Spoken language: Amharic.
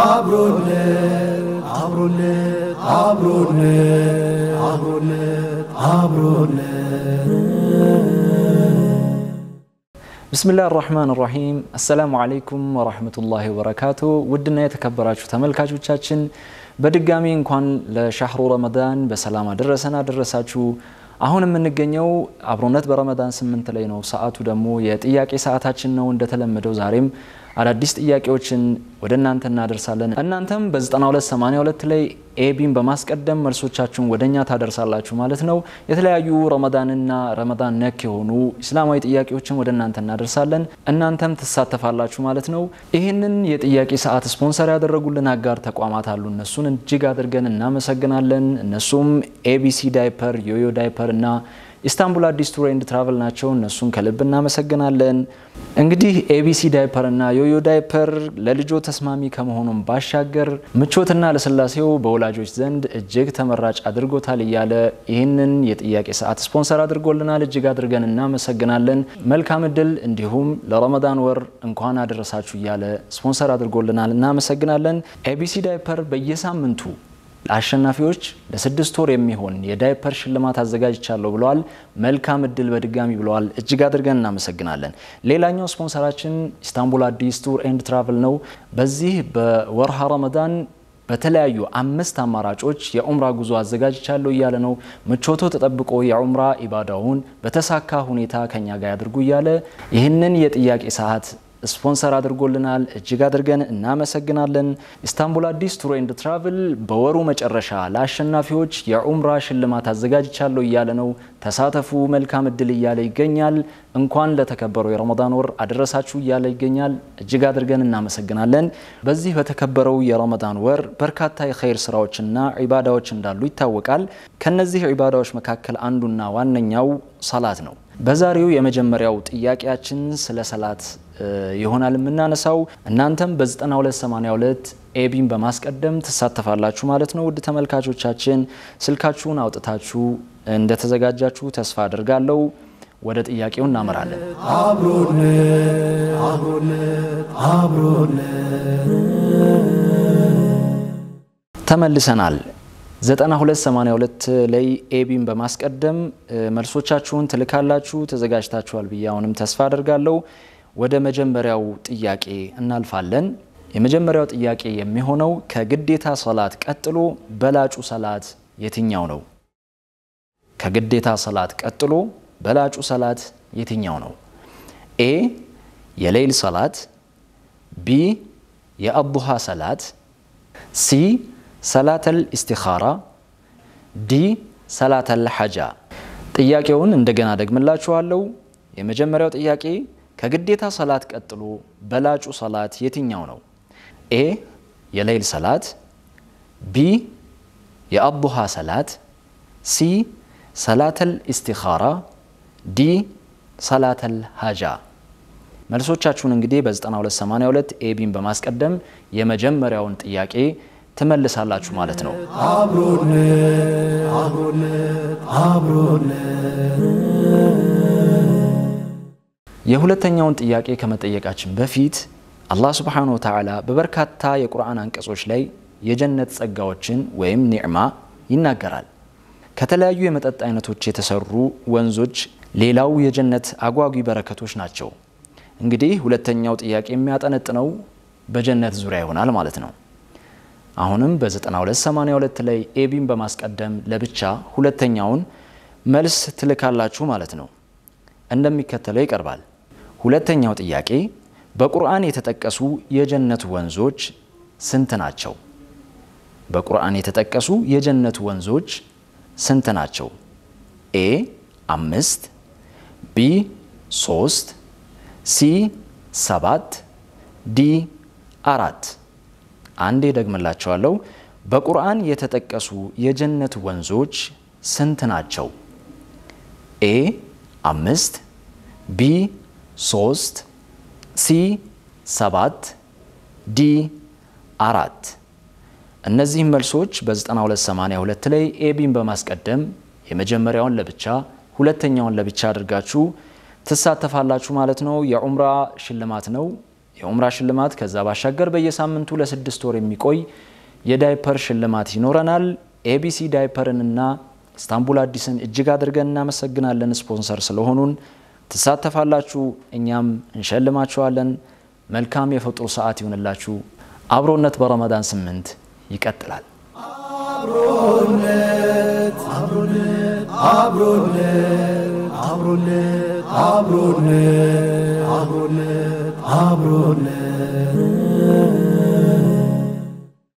አብሮነት አብሮነት አብሮነት አብሮነት አብሮነት ብስምላህ አራህማን ራሂም አሰላሙ አለይኩም ወራህመቱላሂ ወበረካቱ። ውድና የተከበራችሁ ተመልካቾቻችን በድጋሚ እንኳን ለሻህሩ ረመዳን በሰላም አደረሰን አደረሳችሁ። አሁን የምንገኘው አብሮነት በረመዳን ስምንት ላይ ነው። ሰዓቱ ደግሞ የጥያቄ ሰዓታችን ነው። እንደተለመደው ዛሬም አዳዲስ ጥያቄዎችን ወደ እናንተ እናደርሳለን። እናንተም በ9282 ላይ ኤቢን በማስቀደም መልሶቻችሁን ወደ እኛ ታደርሳላችሁ ማለት ነው። የተለያዩ ረመዳንና ረመዳን ነክ የሆኑ ኢስላማዊ ጥያቄዎችን ወደ እናንተ እናደርሳለን። እናንተም ትሳተፋላችሁ ማለት ነው። ይህንን የጥያቄ ሰዓት ስፖንሰር ያደረጉልን አጋር ተቋማት አሉ። እነሱን እጅግ አድርገን እናመሰግናለን። እነሱም ኤቢሲ ዳይፐር፣ ዮዮ ዳይፐር እና ኢስታንቡል አዲስ ቱር ኤንድ ትራቨል ናቸው። እነሱን ከልብ እናመሰግናለን። እንግዲህ ኤቢሲ ዳይፐር እና ዮዮ ዳይፐር ለልጆ ተስማሚ ከመሆኑም ባሻገር ምቾትና ለስላሴው በወላጆች ዘንድ እጅግ ተመራጭ አድርጎታል እያለ ይህንን የጥያቄ ሰዓት ስፖንሰር አድርጎልናል። እጅግ አድርገን እናመሰግናለን። መልካም እድል እንዲሁም ለረመዳን ወር እንኳን አደረሳችሁ እያለ ስፖንሰር አድርጎልናል። እናመሰግናለን። ኤቢሲ ዳይፐር በየሳምንቱ ለአሸናፊዎች ለስድስት ወር የሚሆን የዳይፐር ሽልማት አዘጋጅቻለሁ ብለዋል። መልካም እድል በድጋሚ ብለዋል። እጅግ አድርገን እናመሰግናለን። ሌላኛው ስፖንሰራችን ኢስታንቡል አዲስ ቱር ኤንድ ትራቭል ነው። በዚህ በወርሃ ረመዳን በተለያዩ አምስት አማራጮች የኡምራ ጉዞ አዘጋጅቻለሁ እያለ ነው። ምቾቶ ተጠብቆ የኡምራ ኢባዳውን በተሳካ ሁኔታ ከኛ ጋር ያድርጉ እያለ ይህንን የጥያቄ ሰዓት ስፖንሰር አድርጎልናል። እጅግ አድርገን እናመሰግናለን። ኢስታንቡል አዲስ ቱር ኤንድ ትራቭል በወሩ መጨረሻ ለአሸናፊዎች የዑምራ ሽልማት አዘጋጅቻለሁ እያለ ነው። ተሳተፉ፣ መልካም እድል እያለ ይገኛል። እንኳን ለተከበረው የረመዳን ወር አደረሳችሁ እያለ ይገኛል። እጅግ አድርገን እናመሰግናለን። በዚህ በተከበረው የረመዳን ወር በርካታ የኸይር ስራዎችና ዒባዳዎች እንዳሉ ይታወቃል። ከነዚህ ዒባዳዎች መካከል አንዱና ዋነኛው ሰላት ነው። በዛሬው የመጀመሪያው ጥያቄያችን ስለ ሰላት ይሆናል የምናነሳው። እናንተም በ9282 ኤቢን በማስቀደም ትሳተፋላችሁ ማለት ነው። ውድ ተመልካቾቻችን ስልካችሁን አውጥታችሁ እንደተዘጋጃችሁ ተስፋ አድርጋለሁ። ወደ ጥያቄው እናመራለን። ተመልሰናል። 9282 ላይ ኤቢን በማስቀደም መልሶቻችሁን ትልካላችሁ። ተዘጋጅታችኋል ብዬ አሁንም ተስፋ አድርጋለሁ። ወደ መጀመሪያው ጥያቄ እናልፋለን። የመጀመሪያው ጥያቄ የሚሆነው ከግዴታ ሰላት ቀጥሎ በላጩ ሰላት የትኛው ነው? ከግዴታ ሰላት ቀጥሎ በላጩ ሰላት የትኛው ነው? ኤ የሌይል ሰላት፣ ቢ የአቡሃ ሰላት፣ ሲ ሰላተል ኢስቲኻራ፣ ዲ ሰላተል ሐጃ። ጥያቄውን እንደገና ደግምላችኋለሁ። የመጀመሪያው ጥያቄ ከግዴታ ሰላት ቀጥሎ በላጩ ሰላት የትኛው ነው? ኤ የሌይል ሰላት፣ ቢ የአቡሃ ሰላት፣ ሲ ሰላተል ኢስቲኻራ፣ ዲ ሰላተል ሀጃ። መልሶቻችሁን እንግዲህ በ9282 ኤቢን በማስቀደም የመጀመሪያውን ጥያቄ ትመልሳላችሁ ማለት ነው። አብሮነት አብሮነት አብሮነት የሁለተኛውን ጥያቄ ከመጠየቃችን በፊት አላህ ስብሓነሁ ወተዓላ በበርካታ የቁርአን አንቀጾች ላይ የጀነት ጸጋዎችን ወይም ኒዕማ ይናገራል። ከተለያዩ የመጠጥ አይነቶች የተሰሩ ወንዞች ሌላው የጀነት አጓጊ በረከቶች ናቸው። እንግዲህ ሁለተኛው ጥያቄ የሚያጠነጥነው በጀነት ዙሪያ ይሆናል ማለት ነው። አሁንም በ9282 ላይ ኤቢን በማስቀደም ለብቻ ሁለተኛውን መልስ ትልካላችሁ ማለት ነው። እንደሚከተለው ይቀርባል። ሁለተኛው ጥያቄ በቁርአን የተጠቀሱ የጀነት ወንዞች ስንት ናቸው? በቁርአን የተጠቀሱ የጀነት ወንዞች ስንት ናቸው? ኤ አምስት፣ ቢ ሶስት፣ ሲ ሰባት፣ ዲ አራት። አንዴ ደግምላቸዋለሁ። በቁርአን የተጠቀሱ የጀነት ወንዞች ስንት ናቸው? ኤ አምስት፣ ቢ ሶስት ሲ ሰባት ዲ አራት እነዚህ መልሶች በ9282 ላይ ኤቢን በማስቀደም የመጀመሪያውን ለብቻ ሁለተኛውን ለብቻ አድርጋችሁ ትሳተፋላችሁ ማለት ነው። የዑምራ ሽልማት ነው። የዑምራ ሽልማት ከዛ ባሻገር በየሳምንቱ ለስድስት ወር የሚቆይ የዳይፐር ሽልማት ይኖረናል። ኤቢሲ ዳይፐርንና ስታንቡል አዲስን እጅግ አድርገን እናመሰግናለን ስፖንሰር ስለሆኑን። ትሳተፋላችሁ፣ እኛም እንሸልማችኋለን። መልካም የፍጡር ሰዓት ይሁንላችሁ። አብሮነት በረመዳን ስምንት ይቀጥላል። አብሮነት አብሮነት አብሮነት አብሮነት አብሮነት አብሮነት